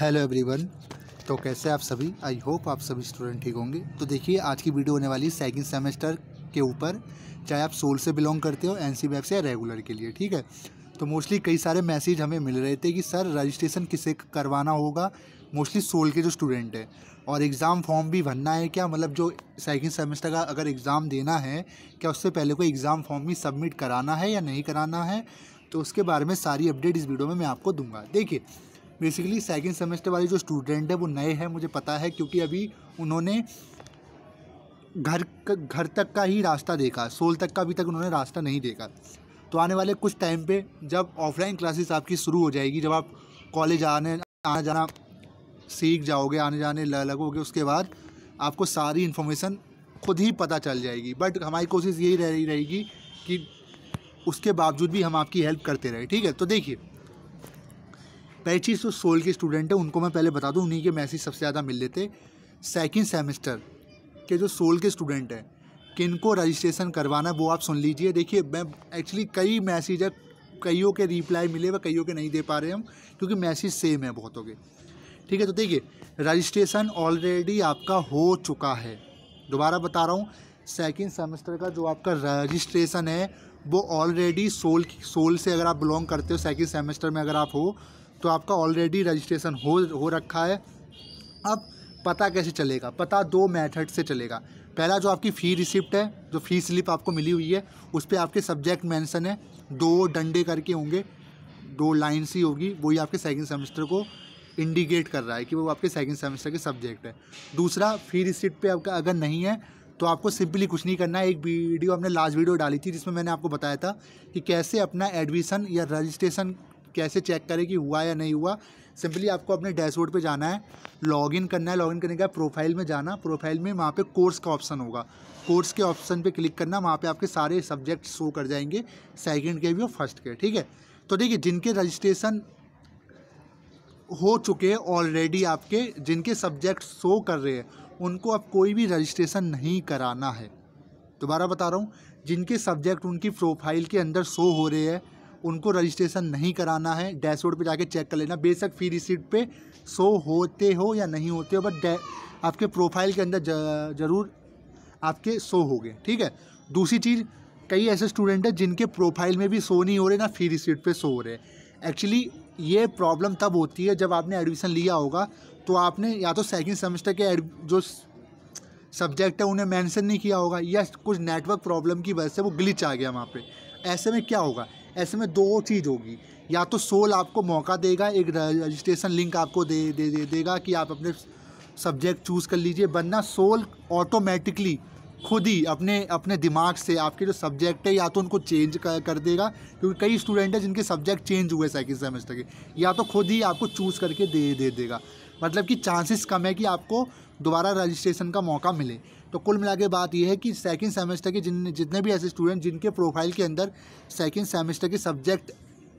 hello everyone तो कैसे आप सभी आई होप आप सभी स्टूडेंट ठीक होंगे तो देखिए आज की वीडियो होने वाली सेकंड सेमेस्टर के ऊपर चाहे आप सोल से बिलोंग करते हो एन सी से या रेगुलर के लिए ठीक है तो मोस्टली कई सारे मैसेज हमें मिल रहे थे कि सर रजिस्ट्रेशन किसे करवाना होगा मोस्टली सोल के जो स्टूडेंट हैं और एग्ज़ाम फॉर्म भी भरना है क्या मतलब जो सेकंड सेमेस्टर का अगर एग्ज़ाम देना है क्या उससे पहले कोई एग्ज़ाम फॉर्म भी सबमिट कराना है या नहीं कराना है तो उसके बारे में सारी अपडेट इस वीडियो में मैं आपको दूंगा देखिए बेसिकली सेकेंड सेमेस्टर वाले जो स्टूडेंट है वो नए हैं मुझे पता है क्योंकि अभी उन्होंने घर घर तक का ही रास्ता देखा सोल तक का अभी तक उन्होंने रास्ता नहीं देखा तो आने वाले कुछ टाइम पे जब ऑफलाइन क्लासेस आपकी शुरू हो जाएगी जब आप कॉलेज आने आना जाना सीख जाओगे आने जाने लगोगे उसके बाद आपको सारी इन्फॉर्मेशन खुद ही पता चल जाएगी बट हमारी कोशिश यही रह रहेगी कि उसके बावजूद भी हम आपकी हेल्प करते रहे ठीक है तो देखिए पहली चीज़ तो सोल के स्टूडेंट हैं उनको मैं पहले बता दूँ उन्हीं के मैसेज सबसे ज़्यादा मिल लेते सेकेंड सेमेस्टर के जो सोल के स्टूडेंट हैं किनको रजिस्ट्रेशन करवाना वो आप सुन लीजिए देखिए मैं एक्चुअली कई मैसेज है कईयों के रिप्लाई मिले व कईयों के नहीं दे पा रहे हम क्योंकि मैसेज सेम है बहुतों के ठीक है तो देखिए रजिस्ट्रेशन ऑलरेडी आपका हो चुका है दोबारा बता रहा हूँ सेकेंड सेमेस्टर का जो आपका रजिस्ट्रेशन है वो ऑलरेडी सोल सोल से अगर आप बिलोंग करते हो सेकेंड सेमेस्टर में अगर आप हो तो आपका ऑलरेडी रजिस्ट्रेशन हो हो रखा है अब पता कैसे चलेगा पता दो मेथड से चलेगा पहला जो आपकी फ़ी रिसिप्ट है जो फ़ी स्लिप आपको मिली हुई है उस पर आपके सब्जेक्ट मेंशन है दो डंडे करके होंगे दो लाइन्स ही होगी वही आपके सेकेंड सेमेस्टर को इंडिकेट कर रहा है कि वो आपके सेकेंड सेमेस्टर के सब्जेक्ट है दूसरा फी रिसिप्ट पे आपका अगर नहीं है तो आपको सिंपली कुछ नहीं करना है एक वीडियो हमने लास्ट वीडियो डाली थी जिसमें मैंने आपको बताया था कि कैसे अपना एडमिशन या रजिस्ट्रेशन कैसे चेक करें कि हुआ या नहीं हुआ सिंपली आपको अपने डैशबोर्ड पे जाना है लॉगिन करना है लॉगिन करने का प्रोफाइल में जाना प्रोफाइल में वहाँ पे कोर्स का ऑप्शन होगा कोर्स के ऑप्शन पे क्लिक करना वहाँ पे आपके सारे सब्जेक्ट शो कर जाएंगे सेकंड के भी और फर्स्ट के ठीक है तो देखिए जिनके रजिस्ट्रेशन हो चुके हैं ऑलरेडी आपके जिनके सब्जेक्ट शो कर रहे हैं उनको अब कोई भी रजिस्ट्रेशन नहीं कराना है दोबारा बता रहा हूँ जिनके सब्जेक्ट उनकी प्रोफाइल के अंदर शो हो रहे हैं उनको रजिस्ट्रेशन नहीं कराना है डैशबोर्ड पे जाके चेक कर लेना बेशक फी रिसीट पे शो होते हो या नहीं होते हो बट आपके प्रोफाइल के अंदर ज़रूर आपके शो हो गए ठीक है दूसरी चीज़ कई ऐसे स्टूडेंट हैं जिनके प्रोफाइल में भी शो नहीं हो रहे ना फी रिसीट पर शो हो रहे एक्चुअली ये प्रॉब्लम तब होती है जब आपने एडमिशन लिया होगा तो आपने या तो सेकेंड सेमेस्टर के जो सब्जेक्ट है उन्हें मेंशन नहीं किया होगा या कुछ नेटवर्क प्रॉब्लम की वजह से वो ग्लिच आ गया वहाँ पे ऐसे में क्या होगा ऐसे में दो चीज़ होगी या तो सोल आपको मौका देगा एक रजिस्ट्रेशन लिंक आपको दे दे, दे देगा कि आप अपने सब्जेक्ट चूज़ कर लीजिए वरना सोल ऑटोमेटिकली खुद ही अपने अपने दिमाग से आपके जो सब्जेक्ट है या तो उनको चेंज कर, कर देगा क्योंकि कई स्टूडेंट हैं जिनके सब्जेक्ट चेंज हुए सेकेंड सेमेस्टर के या तो खुद ही आपको चूज़ करके दे दे देगा मतलब कि चांसेस कम है कि आपको दोबारा रजिस्ट्रेशन का मौका मिले तो कुल मिला के बात यह है कि सेकेंड सेमेस्टर के जिन जितने भी ऐसे स्टूडेंट जिनके प्रोफाइल के अंदर सेकेंड सेमेस्टर के सब्जेक्ट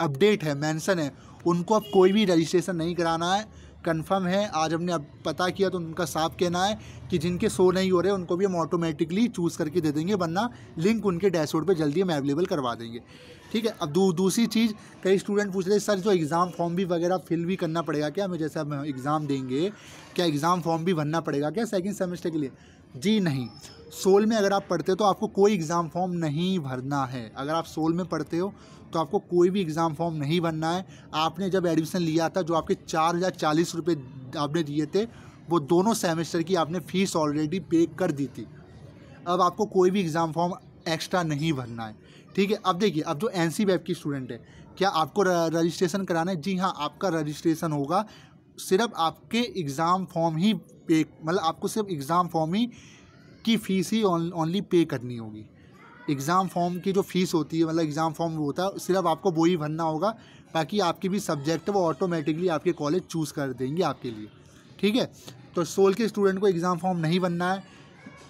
अपडेट है मैंसन है उनको अब कोई भी रजिस्ट्रेशन नहीं कराना है कंफर्म है आज हमने अब पता किया तो उनका साफ कहना है कि जिनके शो नहीं हो रहे उनको भी हम ऑटोमेटिकली चूज़ करके दे देंगे वरना लिंक उनके डैशबोर्ड पर जल्दी हम अवेलेबल करवा देंगे ठीक है अब दू, दूसरी चीज़ कई स्टूडेंट पूछ रहे सर जो एग्ज़ाम फॉर्म भी वगैरह फिल भी करना पड़ेगा क्या हमें जैसे हम एग्ज़ाम देंगे क्या एग्ज़ाम फॉर्म भी भरना पड़ेगा क्या सेकेंड सेमेस्टर के लिए जी नहीं सोल में अगर आप पढ़ते हो तो आपको कोई एग्ज़ाम फॉर्म नहीं भरना है अगर आप सोल में पढ़ते हो तो आपको कोई भी एग्ज़ाम फॉर्म नहीं भरना है आपने जब एडमिशन लिया था जो आपके चार हज़ार चालीस रुपये आपने दिए थे वो दोनों सेमेस्टर की आपने फ़ीस ऑलरेडी पे कर दी थी अब आपको कोई भी एग्ज़ाम फॉर्म एक्स्ट्रा नहीं भरना है ठीक है अब देखिए अब जो एन सी की स्टूडेंट है क्या आपको रजिस्ट्रेशन कराना है जी हाँ आपका रजिस्ट्रेशन होगा सिर्फ आपके एग्ज़ाम फॉर्म ही पे मतलब आपको सिर्फ एग्ज़ाम फॉर्म ही की फ़ीस ही ओनली पे करनी होगी एग्ज़ाम फॉर्म की जो फ़ीस होती है मतलब एग्ज़ाम फॉर्म वो होता है सिर्फ आपको वो ही भरना होगा ताकि आपके भी सब्जेक्ट वो ऑटोमेटिकली आपके कॉलेज चूज़ कर देंगे आपके लिए ठीक है तो सोल के स्टूडेंट को एग्ज़ाम फॉर्म नहीं भरना है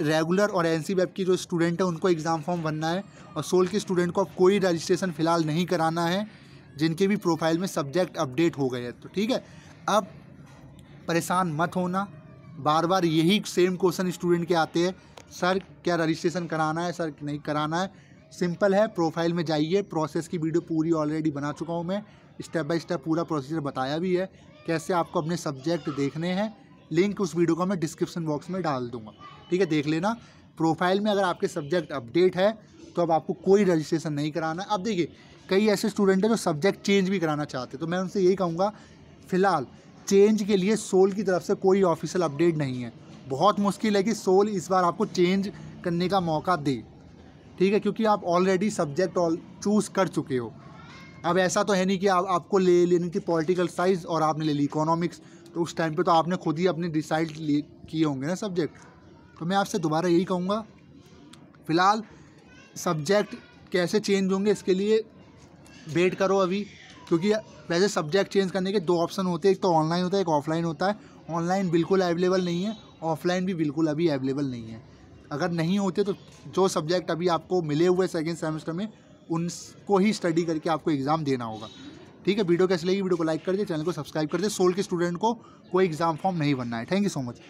रेगुलर और एन सी की जो स्टूडेंट है उनको एग्ज़ाम फॉर्म भरना है और सोल के स्टूडेंट को अब कोई रजिस्ट्रेशन फ़िलहाल नहीं कराना है जिनके भी प्रोफाइल में सब्जेक्ट अपडेट हो गए हैं तो ठीक है अब परेशान मत होना बार बार यही सेम क्वेश्चन स्टूडेंट के आते हैं सर क्या रजिस्ट्रेशन कराना है सर नहीं कराना है सिंपल है प्रोफाइल में जाइए प्रोसेस की वीडियो पूरी ऑलरेडी बना चुका हूँ मैं स्टेप बाय स्टेप पूरा प्रोसीजर बताया भी है कैसे आपको अपने सब्जेक्ट देखने हैं लिंक उस वीडियो का मैं डिस्क्रिप्शन बॉक्स में डाल दूंगा ठीक है देख लेना प्रोफाइल में अगर आपके सब्जेक्ट अपडेट है तो अब आपको कोई रजिस्ट्रेशन नहीं कराना अब देखिए कई ऐसे स्टूडेंट हैं जो सब्जेक्ट चेंज भी कराना चाहते तो मैं उनसे यही कहूँगा फ़िलहाल चेंज के लिए सोल की तरफ से कोई ऑफिशियल अपडेट नहीं है बहुत मुश्किल है कि सोल इस बार आपको चेंज करने का मौका दे ठीक है क्योंकि आप ऑलरेडी सब्जेक्ट ऑल चूज़ कर चुके हो अब ऐसा तो है नहीं कि आप, आपको ले लेनी थी पॉलिटिकल साइंस और आपने ले ली इकोनॉमिक्स तो उस टाइम पे तो आपने खुद ही अपने डिसाइड किए होंगे ना सब्जेक्ट तो मैं आपसे दोबारा यही कहूँगा फ़िलहाल सब्जेक्ट कैसे चेंज होंगे इसके लिए वेट करो अभी क्योंकि वैसे सब्जेक्ट चेंज करने के दो ऑप्शन होते हैं एक तो ऑनलाइन होता है एक ऑफलाइन होता है ऑनलाइन बिल्कुल अवेलेबल नहीं है ऑफलाइन भी बिल्कुल अभी अवेलेबल नहीं है अगर नहीं होते तो जो सब्जेक्ट अभी आपको मिले हुए सेकेंड सेमेस्टर में उनको ही स्टडी करके आपको एग्ज़ाम देना होगा ठीक है वीडियो कैसे लगी वीडियो को लाइक कर दिए चैनल को सब्सक्राइब कर दिए सोल के स्टूडेंट को कोई एग्ज़ाम फॉर्म नहीं बनना है थैंक यू सो मच